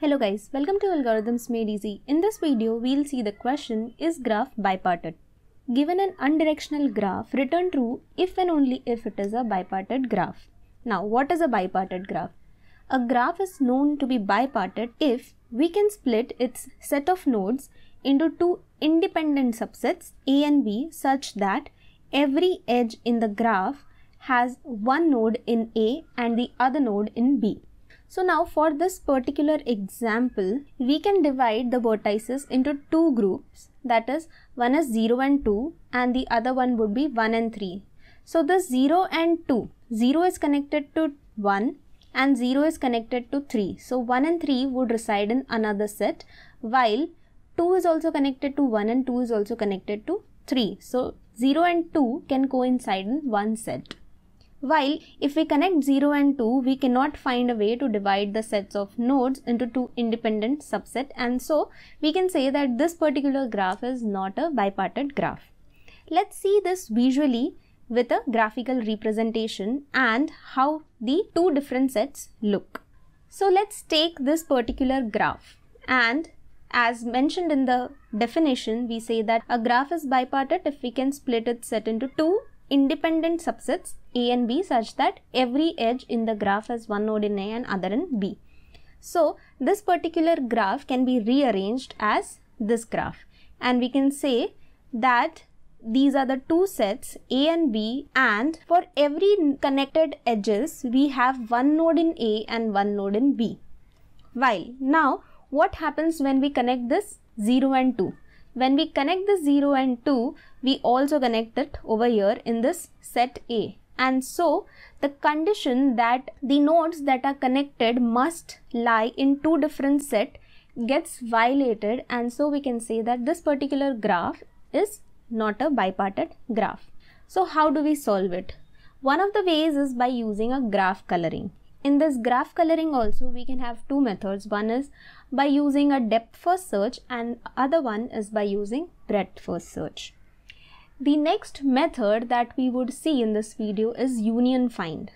Hello guys, welcome to Algorithms Made Easy. In this video, we'll see the question, is graph bipartite? Given an undirectional graph, return true if and only if it is a bipartite graph. Now, what is a bipartite graph? A graph is known to be bipartite if we can split its set of nodes into two independent subsets A and B such that every edge in the graph has one node in A and the other node in B. So now for this particular example, we can divide the vertices into two groups that is one is 0 and 2 and the other one would be 1 and 3. So this 0 and 2, 0 is connected to 1 and 0 is connected to 3. So 1 and 3 would reside in another set while 2 is also connected to 1 and 2 is also connected to 3. So 0 and 2 can coincide in one set. While if we connect 0 and 2, we cannot find a way to divide the sets of nodes into two independent subset and so we can say that this particular graph is not a bipartite graph. Let's see this visually with a graphical representation and how the two different sets look. So let's take this particular graph and as mentioned in the definition, we say that a graph is bipartite if we can split its set into two independent subsets A and B such that every edge in the graph has one node in A and other in B. So this particular graph can be rearranged as this graph and we can say that these are the two sets A and B and for every connected edges we have one node in A and one node in B. While now what happens when we connect this 0 and 2? When we connect the 0 and 2, we also connect it over here in this set A. And so the condition that the nodes that are connected must lie in two different set gets violated and so we can say that this particular graph is not a bipartite graph. So how do we solve it? One of the ways is by using a graph coloring. In this graph coloring also we can have two methods. One is by using a depth first search and other one is by using breadth first search. The next method that we would see in this video is union find.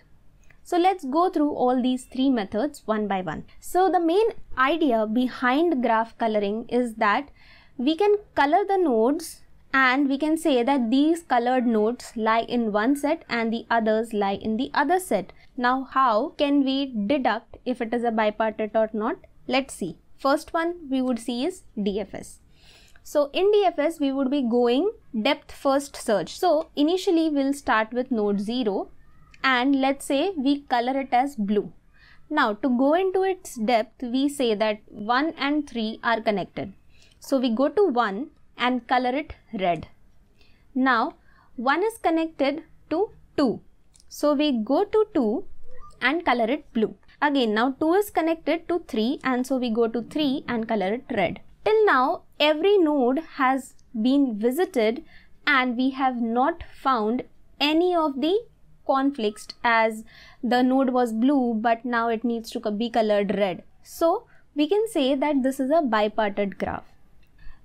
So let's go through all these three methods one by one. So the main idea behind graph coloring is that we can color the nodes and we can say that these colored nodes lie in one set and the others lie in the other set. Now how can we deduct if it is a bipartite or not? Let's see. First one we would see is DFS. So in DFS, we would be going depth first search. So initially we'll start with node 0 and let's say we color it as blue. Now to go into its depth, we say that 1 and 3 are connected. So we go to 1 and color it red. Now 1 is connected to 2. So we go to 2 and color it blue. Again, now 2 is connected to 3 and so we go to 3 and color it red. Till now, every node has been visited and we have not found any of the conflicts as the node was blue but now it needs to be colored red. So we can say that this is a bipartite graph.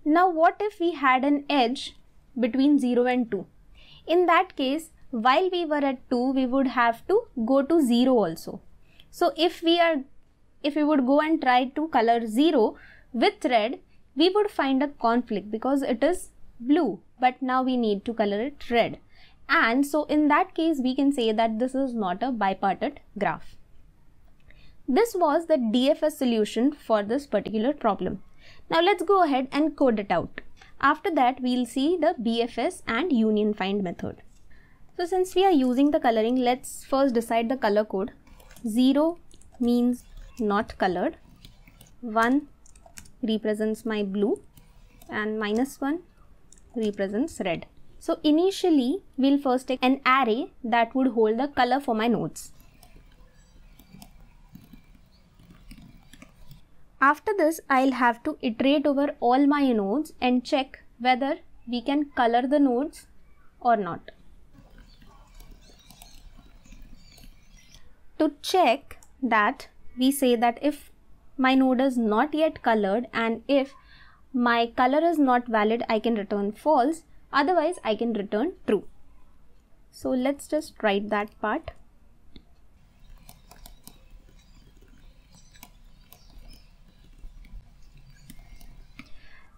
Now what if we had an edge between 0 and 2? In that case, while we were at 2, we would have to go to 0 also. So if we are if we would go and try to color 0 with red, we would find a conflict because it is blue, but now we need to color it red. And so in that case, we can say that this is not a bipartite graph. This was the DFS solution for this particular problem. Now let's go ahead and code it out. After that, we'll see the BFS and union find method. So since we are using the coloring, let's first decide the color code. 0 means not colored 1 represents my blue and minus 1 represents red. So initially we'll first take an array that would hold the color for my nodes. After this I'll have to iterate over all my nodes and check whether we can color the nodes or not. To check that we say that if my node is not yet colored and if my color is not valid I can return false otherwise I can return true. So let's just write that part.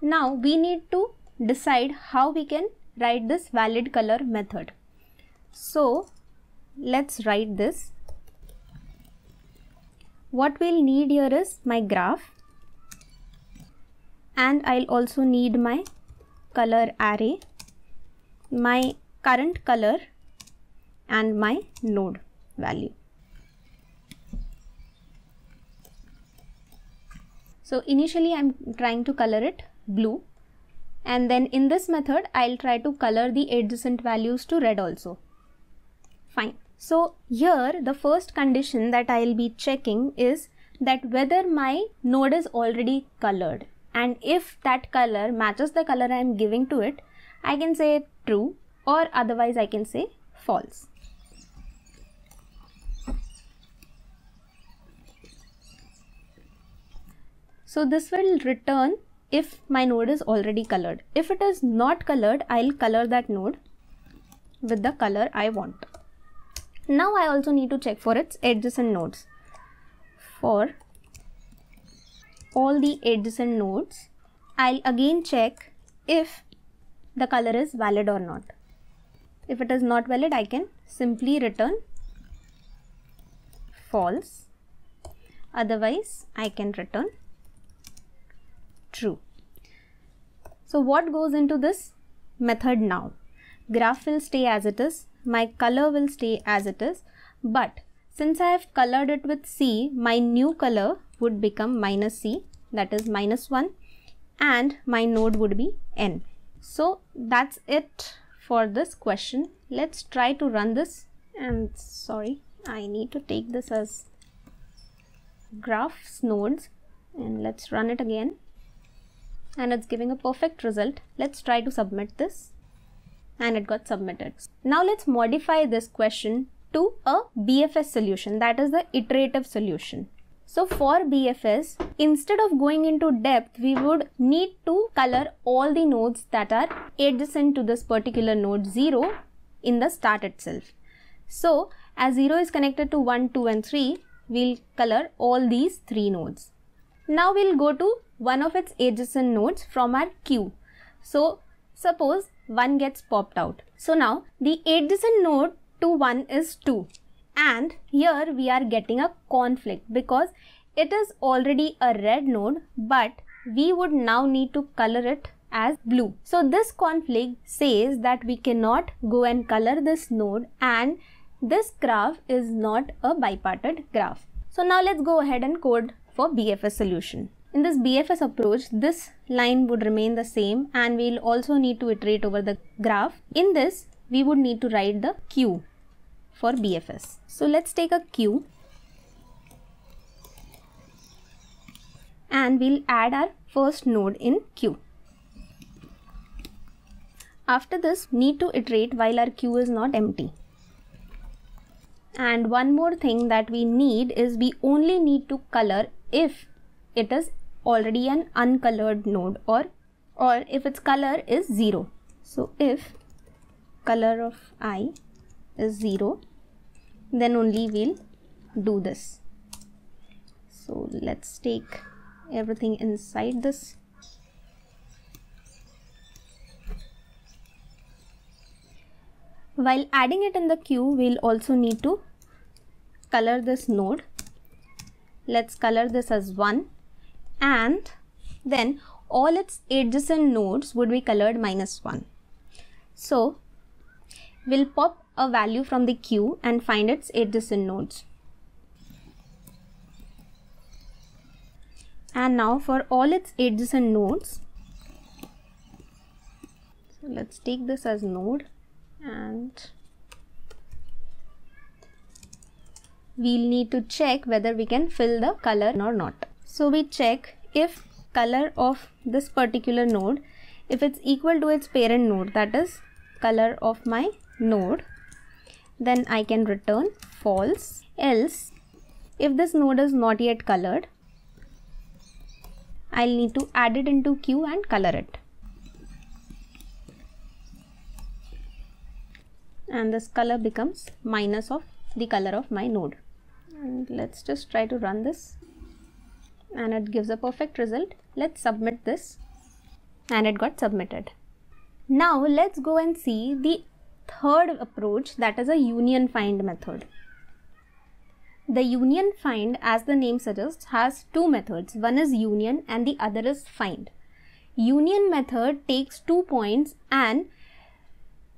Now we need to decide how we can write this valid color method. So let's write this what we'll need here is my graph and I'll also need my color array, my current color and my node value. So initially I'm trying to color it blue and then in this method I'll try to color the adjacent values to red also. Fine. So here the first condition that I'll be checking is that whether my node is already colored and if that color matches the color I am giving to it, I can say true or otherwise I can say false. So this will return if my node is already colored. If it is not colored, I'll color that node with the color I want. Now I also need to check for its adjacent nodes. For all the adjacent nodes, I'll again check if the color is valid or not. If it is not valid, I can simply return false. Otherwise, I can return true. So what goes into this method now? Graph will stay as it is my color will stay as it is but since I have colored it with C my new color would become minus C that is minus 1 and my node would be N. So that's it for this question. Let's try to run this and sorry I need to take this as graphs nodes and let's run it again and it's giving a perfect result. Let's try to submit this and it got submitted. Now let's modify this question to a BFS solution that is the iterative solution. So for BFS, instead of going into depth, we would need to color all the nodes that are adjacent to this particular node 0 in the start itself. So as 0 is connected to 1, 2 and 3, we'll color all these 3 nodes. Now we'll go to one of its adjacent nodes from our queue. So suppose 1 gets popped out. So now the adjacent node to 1 is 2 and here we are getting a conflict because it is already a red node but we would now need to color it as blue. So this conflict says that we cannot go and color this node and this graph is not a bipartite graph. So now let's go ahead and code for BFS solution. In this BFS approach, this line would remain the same and we'll also need to iterate over the graph. In this, we would need to write the Q for BFS. So let's take a Q and we'll add our first node in Q. After this, need to iterate while our Q is not empty. And one more thing that we need is we only need to color if it is already an uncolored node or or if its color is 0 so if color of i is 0 then only we'll do this so let's take everything inside this while adding it in the queue we'll also need to color this node let's color this as 1 and then all its adjacent nodes would be colored minus 1. So we'll pop a value from the queue and find its adjacent nodes. And now for all its adjacent nodes, so let's take this as node and we'll need to check whether we can fill the color or not. So we check if color of this particular node, if it's equal to its parent node, that is color of my node, then I can return false. Else, if this node is not yet colored, I'll need to add it into queue and color it. And this color becomes minus of the color of my node. And let's just try to run this and it gives a perfect result. Let's submit this and it got submitted. Now let's go and see the third approach that is a union find method. The union find as the name suggests has two methods. One is union and the other is find. Union method takes two points and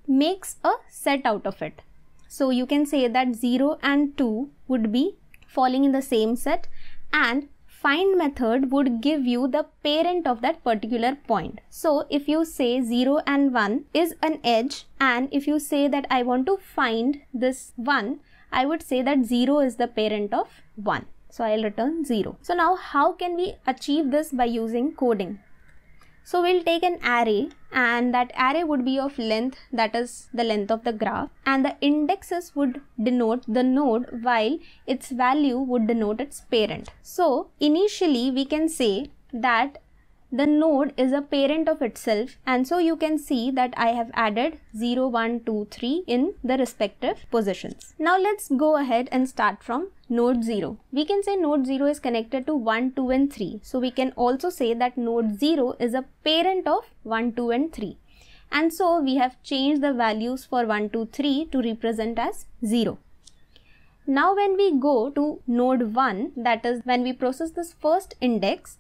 makes a set out of it. So you can say that 0 and 2 would be falling in the same set and find method would give you the parent of that particular point. So if you say 0 and 1 is an edge and if you say that I want to find this 1, I would say that 0 is the parent of 1. So I'll return 0. So now how can we achieve this by using coding? So we'll take an array and that array would be of length that is the length of the graph and the indexes would denote the node while its value would denote its parent. So initially we can say that the node is a parent of itself and so you can see that I have added 0, 1, 2, 3 in the respective positions. Now let's go ahead and start from node 0. We can say node 0 is connected to 1, 2 and 3. So we can also say that node 0 is a parent of 1, 2 and 3. And so we have changed the values for 1, 2, 3 to represent as 0. Now when we go to node 1 that is when we process this first index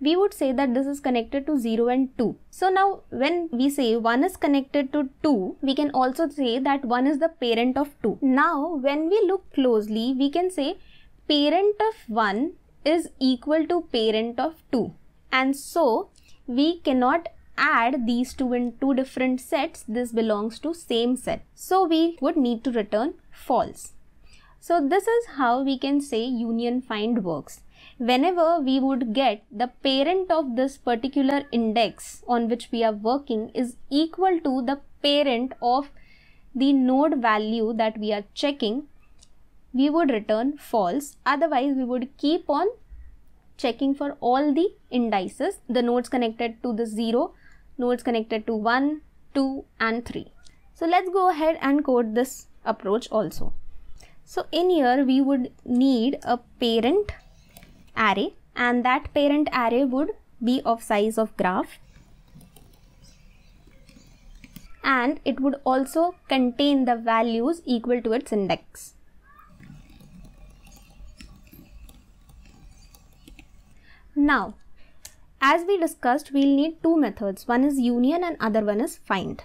we would say that this is connected to 0 and 2. So now when we say 1 is connected to 2, we can also say that 1 is the parent of 2. Now when we look closely, we can say parent of 1 is equal to parent of 2. And so we cannot add these two in two different sets. This belongs to same set. So we would need to return false. So this is how we can say union find works whenever we would get the parent of this particular index on which we are working is equal to the parent of the node value that we are checking, we would return false. Otherwise, we would keep on checking for all the indices, the nodes connected to the 0, nodes connected to 1, 2 and 3. So let's go ahead and code this approach also. So in here we would need a parent array and that parent array would be of size of graph and it would also contain the values equal to its index. Now, as we discussed, we'll need two methods. One is union and other one is find.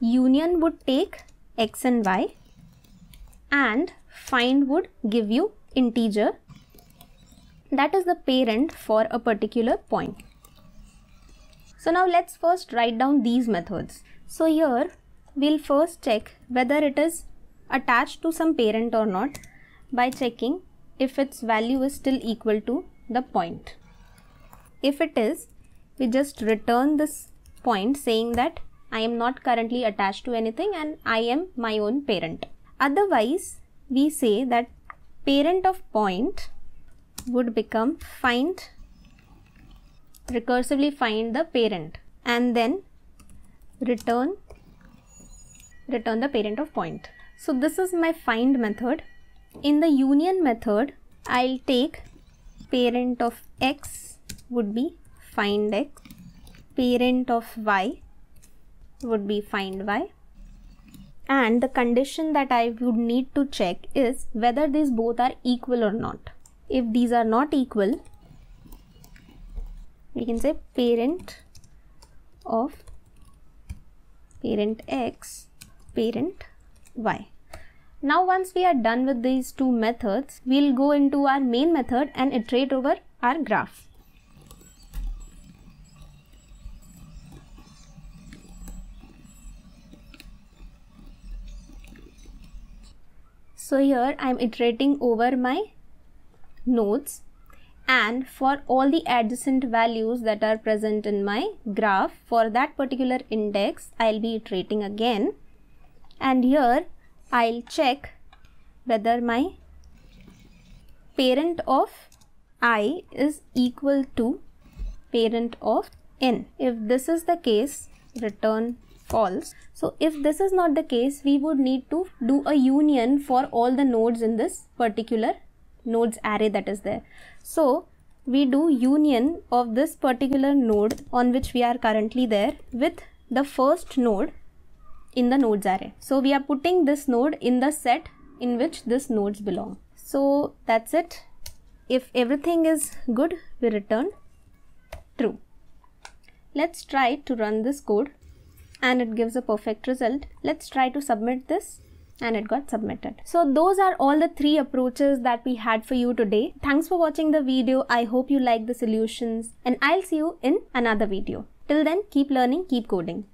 Union would take x and y and find would give you integer that is the parent for a particular point. So now let's first write down these methods. So here we'll first check whether it is attached to some parent or not by checking if its value is still equal to the point. If it is, we just return this point saying that I am not currently attached to anything and I am my own parent. Otherwise, we say that parent of point would become find recursively find the parent and then return return the parent of point so this is my find method in the union method i'll take parent of x would be find x parent of y would be find y and the condition that I would need to check is whether these both are equal or not if these are not equal we can say parent of parent x parent y now once we are done with these two methods we'll go into our main method and iterate over our graph so here i'm iterating over my nodes and for all the adjacent values that are present in my graph for that particular index I'll be iterating again and here I'll check whether my parent of i is equal to parent of n if this is the case return false so if this is not the case we would need to do a union for all the nodes in this particular nodes array that is there. So we do union of this particular node on which we are currently there with the first node in the nodes array. So we are putting this node in the set in which this nodes belong. So that's it. If everything is good, we return true. Let's try to run this code and it gives a perfect result. Let's try to submit this and it got submitted. So those are all the three approaches that we had for you today. Thanks for watching the video. I hope you like the solutions and I'll see you in another video. Till then, keep learning, keep coding.